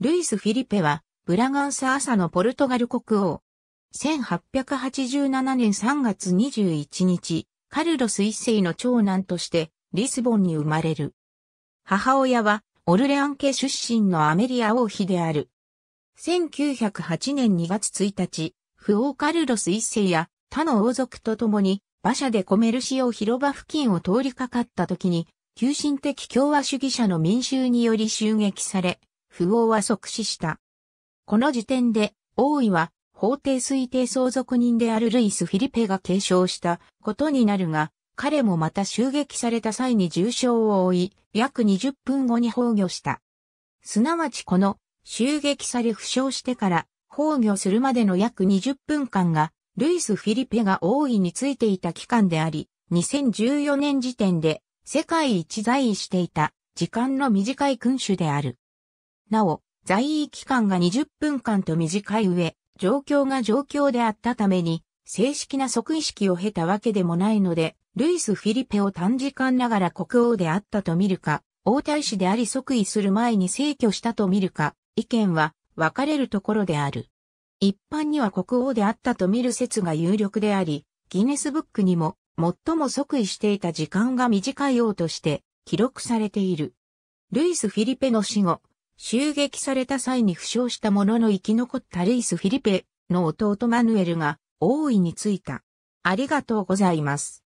ルイス・フィリペは、ブラガンサ朝のポルトガル国王。1887年3月21日、カルロス一世の長男として、リスボンに生まれる。母親は、オルレアン家出身のアメリア王妃である。1908年2月1日、不王カルロス一世や他の王族と共に、馬車でコメルシオ広場付近を通りかかった時に、急進的共和主義者の民衆により襲撃され、符号は即死した。この時点で、王位は法定推定相続人であるルイス・フィリペが継承したことになるが、彼もまた襲撃された際に重傷を負い、約20分後に崩御した。すなわちこの襲撃され負傷してから崩御するまでの約20分間が、ルイス・フィリペが王位についていた期間であり、2014年時点で世界一在位していた時間の短い君主である。なお、在位期間が20分間と短い上、状況が状況であったために、正式な即位式を経たわけでもないので、ルイス・フィリペを短時間ながら国王であったと見るか、王太子であり即位する前に逝去したと見るか、意見は分かれるところである。一般には国王であったと見る説が有力であり、ギネスブックにも最も即位していた時間が短い王として記録されている。ルイス・フィリペの死後、襲撃された際に負傷したものの生き残ったルイス・フィリペの弟マヌエルが大いについた。ありがとうございます。